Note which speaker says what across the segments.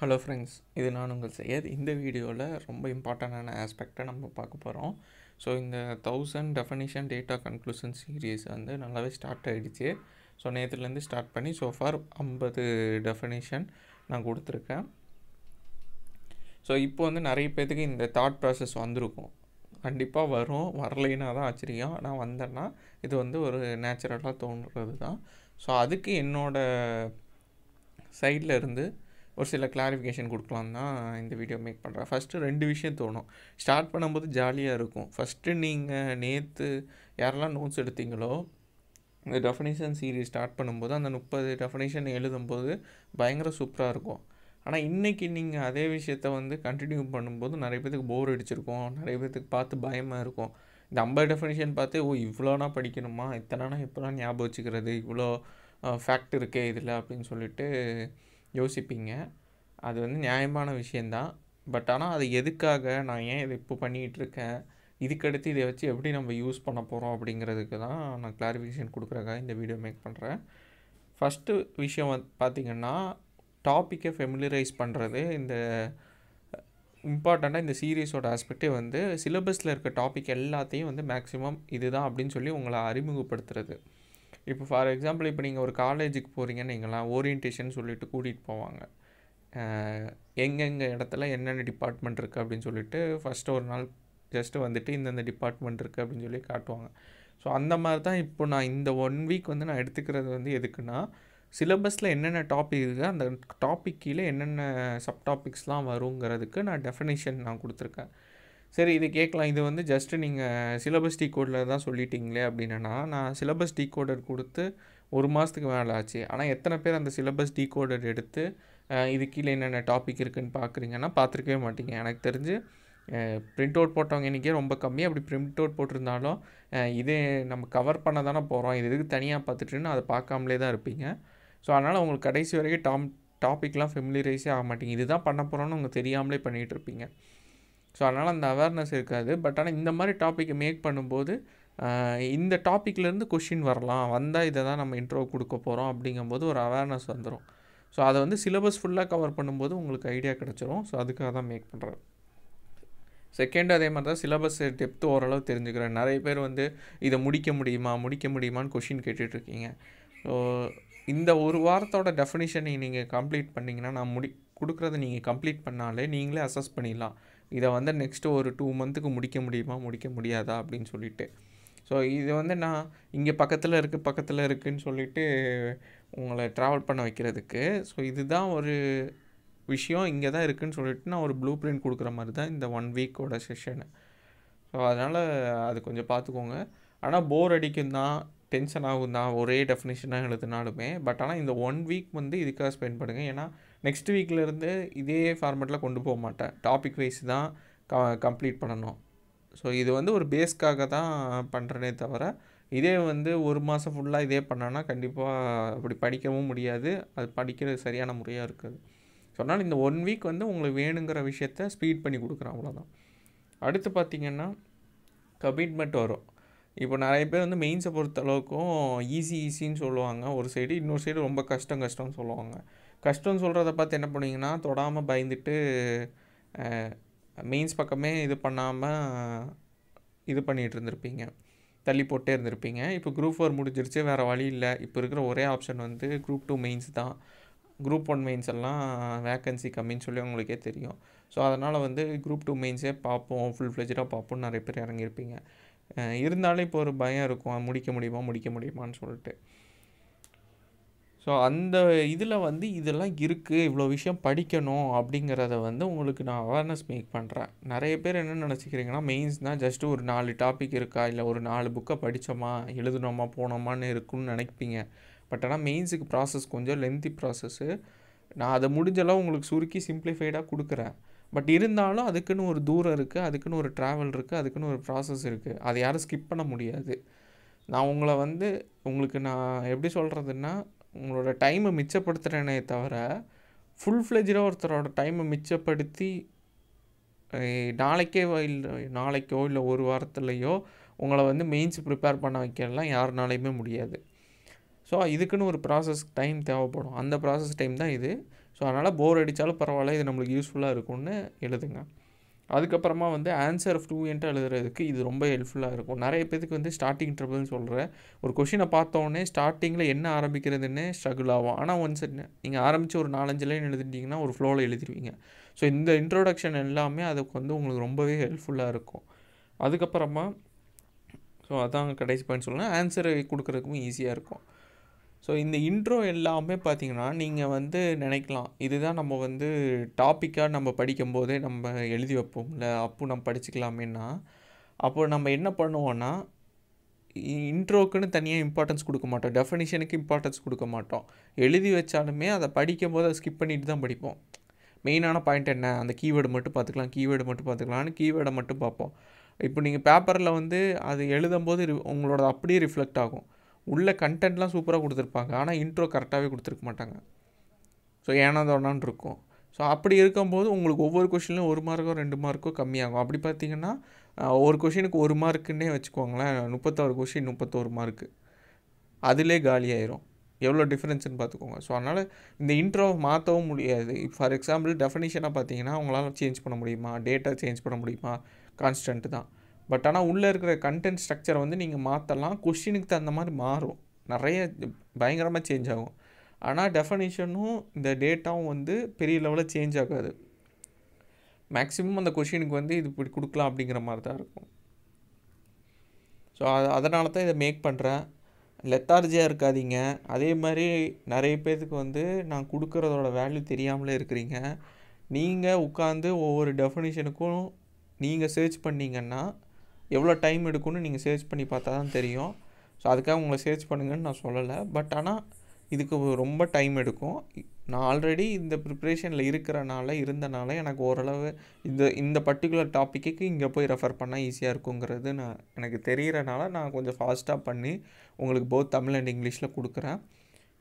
Speaker 1: hello friends இது நான் உங்கள் செய்யத் இந்த வீடியோவில் ரொம்ப இம்பார்ட்டண்டான ஆஸ்பெக்டை நம்ம பார்க்க போகிறோம் ஸோ இந்த thousand definition data conclusion series வந்து நல்லாவே ஸ்டார்ட் ஆகிடுச்சு ஸோ நேற்றுலேருந்து ஸ்டார்ட் பண்ணி ஸோ ஃபார் ஐம்பது டெஃபனிஷன் நான் கொடுத்துருக்கேன் ஸோ இப்போ வந்து நிறைய பேர்த்துக்கு இந்த தாட் ப்ராசஸ் வந்திருக்கும் கண்டிப்பாக வரும் வரலைன்னா தான் ஆச்சரியம் நான் வந்தேன்னா இது வந்து ஒரு நேச்சுரலாக தோன்றுறது தான் ஸோ அதுக்கு என்னோடய சைட்லேருந்து இருந்து ஒரு சில கிளாரிஃபிகேஷன் கொடுக்கலாம் தான் இந்த வீடியோ மேக் பண்ணுறேன் ஃபஸ்ட்டு ரெண்டு விஷயம் தோணும் ஸ்டார்ட் பண்ணும்போது ஜாலியாக இருக்கும் ஃபஸ்ட்டு நீங்கள் நேற்று யாரெல்லாம் நோட்ஸ் எடுத்தீங்களோ இந்த டெஃபினேஷன் சீரீஸ் ஸ்டார்ட் பண்ணும்போது அந்த முப்பது டெஃபனேஷன் எழுதும்போது பயங்கர சூப்பராக இருக்கும் ஆனால் இன்றைக்கி நீங்கள் அதே விஷயத்த வந்து கண்டினியூ பண்ணும்போது நிறைய பேத்துக்கு போர் அடிச்சிருக்கும் நிறைய பேத்துக்கு பார்த்து பயமாக இருக்கும் இந்த ஐம்பது டெஃபினேஷன் பார்த்து ஓ இவ்வளோனா படிக்கணுமா இத்தனைனா எப்போலாம் ஞாபகம் வச்சுக்கிறது இவ்வளோ ஃபேக்ட் இருக்கே இதில் அப்படின்னு சொல்லிட்டு யோசிப்பீங்க அது வந்து நியாயமான விஷயந்தான் பட் ஆனால் அது எதுக்காக நான் ஏன் இதை இப்போ பண்ணிகிட்ருக்கேன் இதுக்கடுத்து இதை வச்சு எப்படி நம்ம யூஸ் பண்ண போகிறோம் அப்படிங்கிறதுக்கு தான் நான் கிளாரிஃபிகேஷன் கொடுக்குறக்காக இந்த வீடியோ மேக் பண்ணுறேன் ஃபஸ்ட்டு விஷயம் வந் பார்த்திங்கன்னா டாப்பிக்கை ஃபெமிலரைஸ் பண்ணுறது இந்த இம்பார்ட்டண்ட்டாக இந்த சீரீஸோட ஆஸ்பெக்டே வந்து சிலபஸில் இருக்க டாபிக் எல்லாத்தையும் வந்து மேக்ஸிமம் இதுதான் அப்படின்னு சொல்லி உங்களை அறிமுகப்படுத்துறது இப்போ ஃபார் எக்ஸாம்பிள் இப்போ நீங்கள் ஒரு காலேஜுக்கு போகிறீங்கன்னு நீங்களாம் ஓரியன்டேஷன் சொல்லிட்டு கூட்டிகிட்டு போவாங்க எங்கெங்கே இடத்துல என்னென்ன டிபார்ட்மெண்ட் இருக்குது அப்படின்னு சொல்லிட்டு ஃபஸ்ட்டு ஒரு நாள் ஜஸ்ட்டு வந்துட்டு இந்தந்த டிபார்ட்மெண்ட் இருக்குது அப்படின்னு சொல்லி காட்டுவாங்க ஸோ அந்த மாதிரி தான் இப்போ நான் இந்த ஒன் வீக் வந்து நான் எடுத்துக்கிறது வந்து எதுக்குன்னா சிலபஸில் என்னென்ன டாபிக் இருக்குது அந்த டாபிக் கீழே என்னென்ன சப் டாபிக்ஸ்லாம் வருங்கிறதுக்கு நான் டெஃபினேஷன் நான் கொடுத்துருக்கேன் சரி இது கேட்கலாம் இது வந்து ஜஸ்ட்டு நீங்கள் சிலபஸ் கோடில் தான் சொல்லிட்டீங்களே அப்படின்னா நான் சிலபஸ் கோடர் கொடுத்து ஒரு மாதத்துக்கு மேலே ஆச்சு ஆனால் எத்தனை பேர் அந்த சிலபஸ் கோடர் எடுத்து இது கீழே என்னென்ன டாபிக் இருக்குதுன்னு பார்க்குறீங்கன்னா பார்த்துருக்கவே மாட்டீங்க எனக்கு தெரிஞ்சு பிரிண்ட் அவுட் போட்டவங்க இன்றைக்கே ரொம்ப கம்மி அப்படி பிரிண்ட் அவுட் போட்டிருந்தாலும் இது நம்ம கவர் பண்ண தானே போகிறோம் இது இதுக்கு தனியாக பார்த்துட்டுன்னு அதை பார்க்காமலே தான் இருப்பீங்க ஸோ அதனால் உங்களுக்கு கடைசி வரைக்கும் டாம் டாப்பிக்லாம் ஃபெமிலியரைஸே ஆக மாட்டேங்குது இதுதான் பண்ண போகிறோன்னு உங்களுக்கு தெரியாமலே பண்ணிகிட்டு இருப்பீங்க ஸோ அதனால் அந்த அவேர்னஸ் இருக்காது பட் ஆனால் இந்த மாதிரி டாப்பிக்கை மேக் பண்ணும்போது இந்த டாப்பிக்லேருந்து கொஷின் வரலாம் வந்தால் இதை தான் நம்ம இன்ட்ரோ கொடுக்க போகிறோம் அப்படிங்கும்போது ஒரு அவேர்னஸ் வந்துடும் ஸோ அதை வந்து சிலபஸ் ஃபுல்லாக கவர் பண்ணும்போது உங்களுக்கு ஐடியா கிடச்சிரும் ஸோ அதுக்காக தான் மேக் பண்ணுறது செகண்ட் அதே மாதிரி தான் சிலபஸ் டெப்த்து ஓரளவு தெரிஞ்சுக்கிறேன் நிறைய பேர் வந்து இதை முடிக்க முடியுமா முடிக்க முடியுமான்னு கொஷின் கேட்டுட்ருக்கீங்க ஸோ இந்த ஒரு வாரத்தோட டெஃபினிஷனை நீங்கள் கம்ப்ளீட் பண்ணிங்கன்னா நான் முடி கொடுக்குறத நீங்கள் கம்ப்ளீட் பண்ணாலே நீங்களே அசஸ் பண்ணிடலாம் இதை வந்து நெக்ஸ்ட்டு ஒரு டூ மந்த்துக்கு முடிக்க முடியுமா முடிக்க முடியாதா அப்படின்னு சொல்லிட்டு ஸோ இது வந்து நான் இங்கே பக்கத்தில் இருக்குது பக்கத்தில் இருக்குதுன்னு சொல்லிவிட்டு உங்களை ட்ராவல் பண்ண வைக்கிறதுக்கு ஸோ இதுதான் ஒரு விஷயம் இங்கே தான் இருக்குதுன்னு சொல்லிட்டு நான் ஒரு ப்ளூ பிரிண்ட் கொடுக்குற மாதிரி தான் இந்த ஒன் வீக்கோட செஷனு ஸோ அதனால் அது கொஞ்சம் பார்த்துக்கோங்க ஆனால் போர் அடிக்கும் தான் டென்ஷன் ஆகும் தான் ஒரே டெஃபினேஷனாக எழுதுனாலுமே பட் ஆனால் இந்த ஒன் வீக் வந்து இதுக்காக ஸ்பெண்ட் பண்ணுங்கள் ஏன்னா நெக்ஸ்ட் வீக்கிலேருந்து இதே ஃபார்மேட்டில் கொண்டு போக மாட்டேன் டாபிக் வைஸ் தான் க கம்ப்ளீட் பண்ணணும் ஸோ இது வந்து ஒரு பேஸ்க்காக தான் பண்ணுறனே தவிர இதே வந்து ஒரு மாதம் ஃபுல்லாக இதே பண்ணனா கண்டிப்பாக அப்படி படிக்கவும் முடியாது அது படிக்கிறது சரியான முறையாக இருக்காது ஸோ அதனால் இந்த ஒன் வீக் வந்து உங்களுக்கு வேணுங்கிற விஷயத்த ஸ்பீட் பண்ணி கொடுக்குறேன் அவ்வளோதான் அடுத்து பார்த்திங்கன்னா கமிட்மெண்ட் வரும் இப்போ நிறைய பேர் வந்து மெயின்ஸை பொறுத்த அளவுக்கும் ஈஸி ஈஸின்னு சொல்லுவாங்க ஒரு சைடு இன்னொரு சைடு ரொம்ப கஷ்டம் கஷ்டம்னு சொல்லுவாங்க கஷ்டம்னு சொல்கிறத பார்த்து என்ன பண்ணிங்கன்னா தொடாமல் பயந்துட்டு மெயின்ஸ் பக்கமே இது பண்ணாமல் இது பண்ணிகிட்டு இருந்திருப்பீங்க தள்ளி போட்டே இருந்திருப்பீங்க இப்போ குரூப் ஃபோர் முடிஞ்சிருச்சு வேறு வழி இல்லை இப்போ இருக்கிற ஒரே ஆப்ஷன் வந்து குரூப் டூ மெயின்ஸ் தான் குரூப் ஒன் மெயின்ஸ் எல்லாம் வேக்கன்சி கம்மின்னு சொல்லி உங்களுக்கே தெரியும் ஸோ அதனால் வந்து குரூப் டூ மெயின்ஸே பார்ப்போம் ஃபுல் ஃப்ளெஜாக பார்ப்போம் நிறைய பேர் இறங்கியிருப்பீங்க இருந்தாலும் இப்போ ஒரு பயம் இருக்கும் முடிக்க முடியுமா முடிக்க முடியுமான்னு சொல்லிட்டு ஸோ அந்த இதில் வந்து இதெல்லாம் இருக்குது இவ்வளோ விஷயம் படிக்கணும் அப்படிங்கிறத வந்து உங்களுக்கு நான் அவேர்னஸ் மேக் பண்ணுறேன் நிறைய பேர் என்ன நினச்சிக்கிறீங்கன்னா மெயின்ஸ்னால் ஜஸ்ட்டு ஒரு நாலு டாபிக் இருக்கா இல்லை ஒரு நாலு புக்கை படித்தோமா எழுதுனோமா போனோமான்னு இருக்குன்னு நினைப்பீங்க பட் ஆனால் மெயின்ஸுக்கு ப்ராசஸ் கொஞ்சம் லென்த்தி ப்ராசஸ்ஸு நான் அதை முடிஞ்சளவு உங்களுக்கு சுருக்கி சிம்ப்ளிஃபைடாக கொடுக்குறேன் பட் இருந்தாலும் அதுக்குன்னு ஒரு தூரம் இருக்குது அதுக்குன்னு ஒரு ட்ராவல் இருக்குது அதுக்குன்னு ஒரு ப்ராசஸ் இருக்குது அதை யாரும் ஸ்கிப் பண்ண முடியாது நான் உங்களை வந்து உங்களுக்கு நான் எப்படி சொல்கிறதுன்னா உங்களோட டைமை மிச்சப்படுத்துகிறேனே தவிர ஃபுல் ஃப்ளெஜ்டாக ஒருத்தரோட டைமை மிச்சப்படுத்தி நாளைக்கே இல்லை நாளைக்கோ இல்லை ஒரு வாரத்துலேயோ உங்களை வந்து மெயின்ஸ் ப்ரிப்பேர் பண்ண வைக்கலாம் யாருனாலையுமே முடியாது ஸோ இதுக்குன்னு ஒரு ப்ராசஸ் டைம் தேவைப்படும் அந்த ப்ராசஸ் டைம் தான் இது ஸோ அதனால் போர் அடித்தாலும் பரவாயில்ல இது நம்மளுக்கு யூஸ்ஃபுல்லாக இருக்கும்னு எழுதுங்க அதுக்கப்புறமா வந்து ஆன்சர் ஃப்ளூயண்ட்டாக எழுதுறதுக்கு இது ரொம்ப ஹெல்ப்ஃபுல்லாக இருக்கும் நிறைய பேருக்கு வந்து ஸ்டார்டிங் ட்ரபிள்னு சொல்கிற ஒரு கொஷினை பார்த்தோன்னே ஸ்டார்டிங்கில் என்ன ஆரம்பிக்கிறதுன்னே ஸ்ட்ரகிள் ஆகும் ஆனால் ஒன்ஸ் நீங்கள் ஆரம்பித்து ஒரு நாலஞ்சு லைன் எழுதிட்டிங்கன்னா ஒரு ஃப்ளோவில் எழுதிருவீங்க ஸோ இந்த இன்ட்ரோடக்ஷன் எல்லாமே அதுக்கு வந்து உங்களுக்கு ரொம்பவே ஹெல்ப்ஃபுல்லாக இருக்கும் அதுக்கப்புறமா ஸோ அதான் கடைசி பாயிண்ட் சொல்லணும் ஆன்சரை கொடுக்குறதுக்கும் ஈஸியாக இருக்கும் ஸோ இந்த இன்ட்ரோ எல்லாமே பார்த்திங்கன்னா நீங்கள் வந்து நினைக்கலாம் இதுதான் நம்ம வந்து டாப்பிக்காக நம்ம படிக்கும்போதே நம்ம எழுதி வைப்போம்ல அப்போ நம்ம படிச்சுக்கலாமேன்னா அப்போ நம்ம என்ன பண்ணுவோன்னா இன்ட்ரோக்குன்னு தனியாக இம்பார்ட்டன்ஸ் கொடுக்க மாட்டோம் டெஃபனிஷனுக்கு இம்பார்ட்டன்ஸ் கொடுக்க மாட்டோம் எழுதி வச்சாலுமே அதை படிக்கும் போது அதை ஸ்கிப் பண்ணிட்டு தான் படிப்போம் மெயினான பாயிண்ட் என்ன அந்த கீவேர்டு மட்டும் பார்த்துக்கலாம் கீவேர்டு மட்டும் பார்த்துக்கலான்னு கீவேர்டை மட்டும் பார்ப்போம் இப்போ நீங்கள் பேப்பரில் வந்து அது எழுதும்போது உங்களோட அப்படியே ரிஃப்ளெக்ட் ஆகும் உள்ள கண்டென்ட்லாம் சூப்பராக கொடுத்துருப்பாங்க ஆனால் இன்ட்ரோ கரெக்டாகவே கொடுத்துருக்க மாட்டாங்க ஸோ ஏனாதோனான் இருக்கும் ஸோ அப்படி இருக்கும்போது உங்களுக்கு ஒவ்வொரு கொஷின்லையும் ஒரு மார்க்கோ ரெண்டு மார்க்கோ கம்மியாகும் அப்படி பார்த்தீங்கன்னா ஒரு கொஷினுக்கு ஒரு மார்க்குன்னே வச்சுக்கோங்களேன் முப்பத்தாறு கொஷின் முப்பத்தோரு மார்க்கு அதிலே காலியாயிரும் எவ்வளோ டிஃப்ரென்ஸ்னு பார்த்துக்கோங்க ஸோ அதனால் இந்த இன்ட்ரோ மாற்றவும் முடியாது ஃபார் எக்ஸாம்பிள் டெஃபினிஷனாக பார்த்தீங்கன்னா உங்களால் சேஞ்ச் பண்ண முடியுமா டேட்டா சேஞ்ச் பண்ண முடியுமா கான்ஸ்டன்ட் தான் பட் ஆனால் உள்ளே இருக்கிற கண்டென்ட் ஸ்ட்ரக்சரை வந்து நீங்கள் மாற்றலாம் கொஷினுக்கு தகுந்த மாதிரி மாறும் நிறைய பயங்கரமாக சேஞ்ச் ஆகும் ஆனால் டெஃபனிஷனும் இந்த டேட்டாவும் வந்து பெரிய லெவலில் சேஞ்ச் ஆகாது மேக்ஸிமம் அந்த கொஷினுக்கு வந்து இது இப்படி கொடுக்கலாம் அப்படிங்கிற மாதிரி தான் இருக்கும் ஸோ அது அதனால தான் இதை மேக் பண்ணுறேன் லெத்தார்ஜியாக இருக்காதீங்க அதே மாதிரி நிறைய பேர்த்துக்கு வந்து நான் கொடுக்குறதோட வேல்யூ தெரியாமலே இருக்கிறீங்க நீங்கள் உட்காந்து ஒவ்வொரு டெஃபனிஷனுக்கும் நீங்கள் சர்ச் பண்ணிங்கன்னா எவ்வளோ டைம் எடுக்கும்னு நீங்கள் சர்ச் பண்ணி பார்த்தா தான் தெரியும் ஸோ அதுக்காக உங்களை சர்ச் பண்ணுங்கன்னு நான் சொல்லலை பட் ஆனால் இதுக்கு ரொம்ப டைம் எடுக்கும் நான் ஆல்ரெடி இந்த ப்ரிப்ரேஷனில் இருக்கிறனால இருந்தனால எனக்கு ஓரளவு இந்த இந்த பர்டிகுலர் டாப்பிக்கு இங்கே போய் ரெஃபர் பண்ணால் ஈஸியாக இருக்குங்கிறது நான் எனக்கு தெரிகிறனால நான் கொஞ்சம் ஃபாஸ்ட்டாக பண்ணி உங்களுக்கு போத் தமிழ் அண்ட் இங்கிலீஷில் கொடுக்குறேன்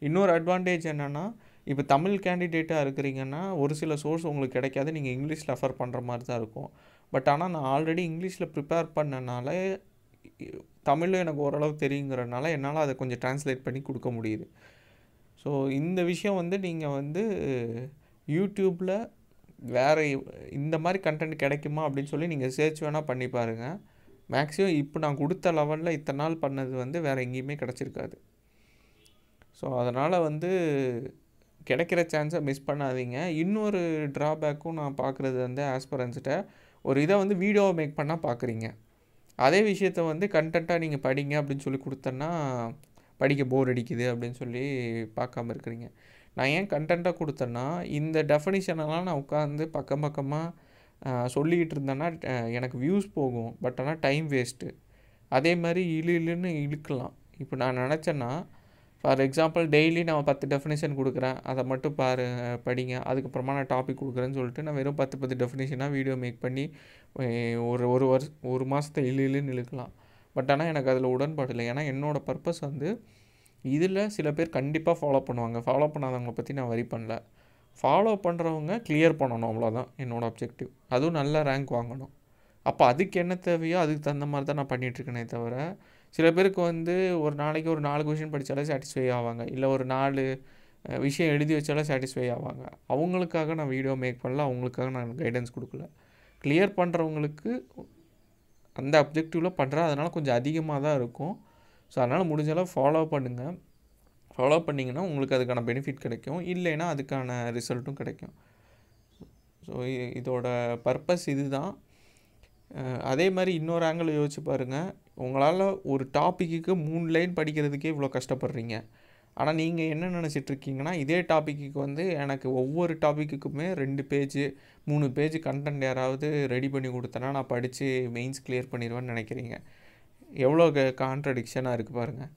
Speaker 1: இன்னொரு அட்வான்டேஜ் என்னென்னா இப்போ தமிழ் கேண்டிடேட்டாக இருக்கிறீங்கன்னா ஒரு சில சோர்ஸ் உங்களுக்கு கிடைக்காது நீங்கள் இங்கிலீஷ் ரெஃபர் பண்ணுற மாதிரி தான் இருக்கும் பட் ஆனால் நான் ஆல்ரெடி இங்கிலீஷில் ப்ரிப்பேர் பண்ணனால தமிழும் எனக்கு ஓரளவு தெரியுங்கிறனால என்னால் அதை கொஞ்சம் ட்ரான்ஸ்லேட் பண்ணி கொடுக்க முடியுது ஸோ இந்த விஷயம் வந்து நீங்கள் வந்து யூடியூப்பில் வேறு இந்த மாதிரி கண்டென்ட் கிடைக்குமா அப்படின்னு சொல்லி நீங்கள் சேர்ச் வேணால் பண்ணி பாருங்கள் மேக்ஸிமம் இப்போ நான் கொடுத்த லெவலில் இத்தனை நாள் பண்ணது வந்து வேறு எங்கேயுமே கிடச்சிருக்காது ஸோ அதனால் வந்து கிடைக்கிற சான்ஸை மிஸ் பண்ணாதீங்க இன்னொரு ட்ராபேக்கும் நான் பார்க்குறது வந்து ஆஸ்பரன்ஸ்கிட்ட ஒரு இதை வந்து வீடியோவை மேக் பண்ணால் பார்க்குறீங்க அதே விஷயத்த வந்து கண்டென்ட்டாக நீங்கள் படிங்க அப்படின்னு சொல்லி கொடுத்தேன்னா படிக்க போர் அடிக்குது அப்படின்னு சொல்லி பார்க்காம இருக்கிறீங்க நான் ஏன் கண்டென்ட்டாக கொடுத்தேன்னா இந்த டெஃபனிஷனெல்லாம் நான் உட்காந்து பக்கம் பக்கமாக சொல்லிக்கிட்டு இருந்தேன்னா எனக்கு வியூஸ் போகும் பட் ஆனால் டைம் வேஸ்ட்டு அதே மாதிரி இழு இழுன்னு இழுக்கலாம் இப்போ நான் நினச்சேன்னா ஃபார் எக்ஸாம்பிள் டெய்லி நான் பத்து டெஃபினேஷன் கொடுக்குறேன் அதை மட்டும் பாரு படிங்க அதுக்கப்புறமா நான் டாபிக் கொடுக்குறேன்னு சொல்லிட்டு நான் வெறும் பத்து பத்து டெஃபினேஷனாக வீடியோ மேக் பண்ணி ஒரு ஒரு வருஷ ஒரு மாதத்தை இழு இழுக்கலாம் பட் ஆனால் எனக்கு அதில் உடன்பாடு இல்லை ஏன்னா என்னோடய பர்பஸ் வந்து இதில் சில பேர் கண்டிப்பாக ஃபாலோ பண்ணுவாங்க ஃபாலோ பண்ணாதவங்களை பற்றி நான் வரி பண்ணல ஃபாலோ பண்ணுறவங்க கிளியர் பண்ணணும் அவ்வளோதான் என்னோடய அப்ஜெக்டிவ் அதுவும் நல்ல ரேங்க் வாங்கணும் அப்போ அதுக்கு என்ன தேவையோ அதுக்கு தகுந்த மாதிரி தான் நான் பண்ணிகிட்ருக்கேனே தவிர சில பேருக்கு வந்து ஒரு நாளைக்கு ஒரு நாலு கொஷின் படித்தாலே சாட்டிஸ்ஃபை ஆவாங்க இல்லை ஒரு நாலு விஷயம் எழுதி வச்சாலே சாட்டிஸ்ஃபை ஆவாங்க அவங்களுக்காக நான் வீடியோ மேக் பண்ணல அவங்களுக்காக நான் கைடன்ஸ் கொடுக்கல கிளியர் பண்ணுறவங்களுக்கு அந்த அப்ஜெக்டிவில் பண்ணுறேன் அதனால் கொஞ்சம் அதிகமாக தான் இருக்கும் ஸோ அதனால் முடிஞ்சளவு ஃபாலோ பண்ணுங்கள் ஃபாலோ பண்ணிங்கன்னா உங்களுக்கு அதுக்கான பெனிஃபிட் கிடைக்கும் இல்லைன்னா அதுக்கான ரிசல்ட்டும் கிடைக்கும் ஸோ இதோட பர்பஸ் இது தான் அதே மாதிரி இன்னொரு ஆங்கிள் யோசிச்சு பாருங்கள் உங்களால் ஒரு டாப்பிக்கு மூணு லைன் படிக்கிறதுக்கே இவ்வளோ கஷ்டப்படுறீங்க ஆனால் நீங்கள் என்ன நினச்சிட்ருக்கீங்கன்னா இதே டாப்பிக்கு வந்து எனக்கு ஒவ்வொரு டாப்பிக்குமே ரெண்டு பேஜ் மூணு பேஜ் கண்டென்ட் யாராவது ரெடி பண்ணி கொடுத்தனா நான் படித்து மெயின்ஸ் கிளியர் பண்ணிடுவேன்னு நினைக்கிறீங்க எவ்வளோ கான்ட்ரடிக்ஷனாக இருக்குது பாருங்கள்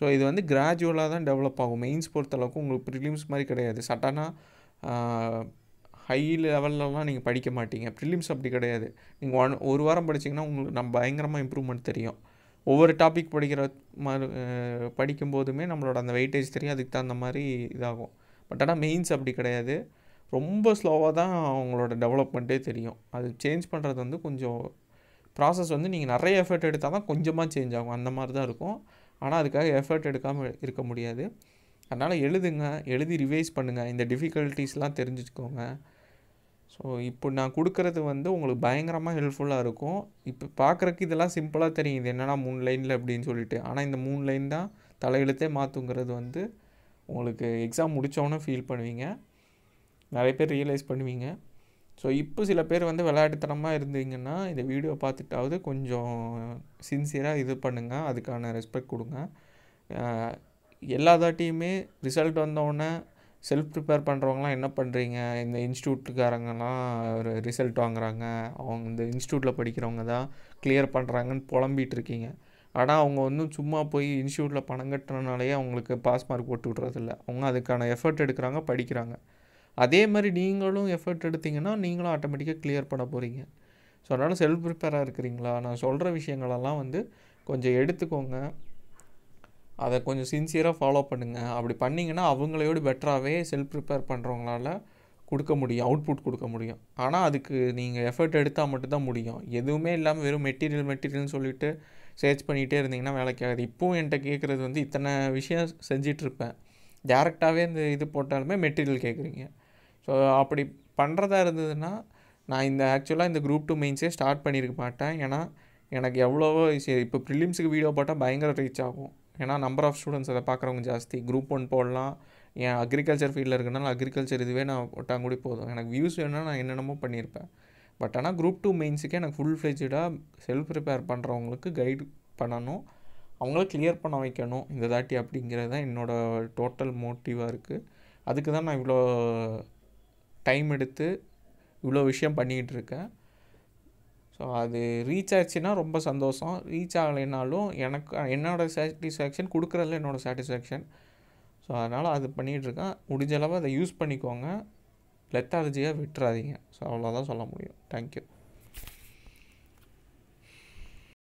Speaker 1: ஸோ இது வந்து கிராஜுவலாக தான் டெவலப் ஆகும் மெயின்ஸ் பொறுத்தளவுக்கு உங்களுக்கு ப்ரிலிம்ஸ் மாதிரி கிடையாது சட்டனாக ஹை லெவல்லலாம் நீங்கள் படிக்க மாட்டீங்க ப்ரிலிம்ஸ் அப்படி கிடையாது நீங்கள் ஒன் ஒரு வாரம் படித்தீங்கன்னா உங்களுக்கு நம்ம பயங்கரமாக இம்ப்ரூவ்மெண்ட் தெரியும் ஒவ்வொரு டாபிக் படிக்கிற மாதிரி படிக்கும்போதுமே நம்மளோட அந்த வெயிட்டேஜ் தெரியும் அதுக்கு தகுந்த மாதிரி இதாகும் பட் ஆனால் மெயின்ஸ் அப்படி கிடையாது ரொம்ப ஸ்லோவாக தான் அவங்களோட டெவலப்மெண்ட்டே தெரியும் அது சேஞ்ச் பண்ணுறது வந்து கொஞ்சம் ப்ராசஸ் வந்து நீங்கள் நிறைய எஃபர்ட் எடுத்தால் தான் கொஞ்சமாக சேஞ்ச் ஆகும் அந்த மாதிரி தான் இருக்கும் ஆனால் அதுக்காக எஃபர்ட் எடுக்காமல் இருக்க முடியாது அதனால் எழுதுங்க எழுதி ரிவைஸ் பண்ணுங்கள் இந்த டிஃபிகல்ட்டிஸ்லாம் தெரிஞ்சுக்கோங்க ஸோ இப்போ நான் கொடுக்குறது வந்து உங்களுக்கு பயங்கரமாக ஹெல்ப்ஃபுல்லாக இருக்கும் இப்போ பார்க்குறக்கு இதெல்லாம் சிம்பிளாக தெரியும் இது என்னென்னா மூணு லைனில் அப்படின்னு சொல்லிட்டு ஆனால் இந்த மூணு லைன் தான் தலையெழுத்தே மாற்றுங்கிறது வந்து உங்களுக்கு எக்ஸாம் முடித்தோன்னே ஃபீல் பண்ணுவீங்க நிறைய பேர் ரியலைஸ் பண்ணுவீங்க ஸோ இப்போ சில பேர் வந்து விளையாட்டுத்தனமாக இருந்தீங்கன்னா இந்த வீடியோ பார்த்துட்டாவது கொஞ்சம் சின்சியராக இது பண்ணுங்கள் அதுக்கான ரெஸ்பெக்ட் கொடுங்க எல்லா தாட்டியுமே ரிசல்ட் வந்தோடனே செல்ஃப் ப்ரிப்பேர் பண்ணுறவங்களாம் என்ன பண்ணுறீங்க இந்த இன்ஸ்டியூட்டுக்காரங்கெல்லாம் ஒரு ரிசல்ட் வாங்குறாங்க அவங்க இந்த இன்ஸ்டியூட்டில் படிக்கிறவங்க தான் கிளியர் பண்ணுறாங்கன்னு புலம்பிகிட்டு இருக்கீங்க ஆனால் அவங்க வந்து சும்மா போய் இன்ஸ்டியூட்டில் பணம் கட்டுறனாலேயே அவங்களுக்கு பாஸ் மார்க் போட்டு விட்றதில்ல அவங்க அதுக்கான எஃபர்ட் எடுக்கிறாங்க படிக்கிறாங்க அதே மாதிரி நீங்களும் எஃபர்ட் எடுத்திங்கன்னா நீங்களும் ஆட்டோமேட்டிக்காக கிளியர் பண்ண போகிறீங்க ஸோ அதனால் செல்ஃப் ப்ரிப்பேராக இருக்கிறீங்களா நான் சொல்கிற விஷயங்களெல்லாம் வந்து கொஞ்சம் எடுத்துக்கோங்க அதை கொஞ்சம் சின்சியராக ஃபாலோ பண்ணுங்கள் அப்படி பண்ணிங்கன்னா அவங்களையோடு பெட்டராகவே செல்ஃப் ப்ரிப்பேர் பண்ணுறவங்களால கொடுக்க முடியும் அவுட்புட் கொடுக்க முடியும் ஆனால் அதுக்கு நீங்கள் எஃபர்ட் எடுத்தால் மட்டும்தான் முடியும் எதுவுமே இல்லாமல் வெறும் மெட்டீரியல் மெட்டீரியல்னு சொல்லிவிட்டு சர்ச் பண்ணிகிட்டே இருந்தீங்கன்னா வேலைக்காது இப்போவும் என்கிட்ட கேட்குறது வந்து இத்தனை விஷயம் செஞ்சிட்ருப்பேன் டேரெக்டாகவே இந்த இது போட்டாலுமே மெட்டீரியல் கேட்குறீங்க ஸோ அப்படி பண்ணுறதா இருந்ததுன்னா நான் இந்த ஆக்சுவலாக இந்த குரூப் டூ மெயின்ஸே ஸ்டார்ட் பண்ணியிருக்க மாட்டேன் ஏன்னா எனக்கு எவ்வளவோ இப்போ ப்ரிலிம்ஸுக்கு வீடியோ போட்டால் பயங்கர ரீச் ஆகும் ஏன்னா நம்பர் ஆஃப் ஸ்டூடெண்ட்ஸ் அதை பார்க்குறவங்க ஜாஸ்தி குரூப் ஒன் போடலாம் என் அக்ரிகல்ச்சர் ஃபீல்டில் இருக்கனால அக்ரிகல்ச்சர் இதுவே நான் போட்டால் கூட போதும் எனக்கு வியூஸ் வேணும்னா நான் என்னென்னமோ பண்ணியிருப்பேன் பட் ஆனால் குரூப் டூ மெயின்ஸுக்கே எனக்கு ஃபுல் ஃப்ளெஜாக செல்ஃப் ப்ரிப்பேர் பண்ணுறவங்களுக்கு கைடு பண்ணணும் அவங்கள கிளியர் பண்ண வைக்கணும் இந்த தாட்டி அப்படிங்கிறது தான் என்னோடய டோட்டல் மோட்டிவாக இருக்குது அதுக்கு தான் நான் இவ்வளோ டைம் எடுத்து இவ்வளோ விஷயம் பண்ணிக்கிட்டு இருக்கேன் ஸோ அது ரீச் ஆச்சுன்னா ரொம்ப சந்தோஷம் ரீச் ஆகலைனாலும் எனக்கு என்னோடய சாட்டிஸ்ஃபேக்ஷன் கொடுக்குறதுல என்னோடய சாட்டிஸ்ஃபேக்ஷன் ஸோ அதனால் அது பண்ணிகிட்ருக்கேன் முடிஞ்சளவு அதை யூஸ் பண்ணிக்கோங்க லெத்தாலஜியாக விட்டுறாதீங்க ஸோ அவ்வளோதான் சொல்ல முடியும் தேங்க்யூ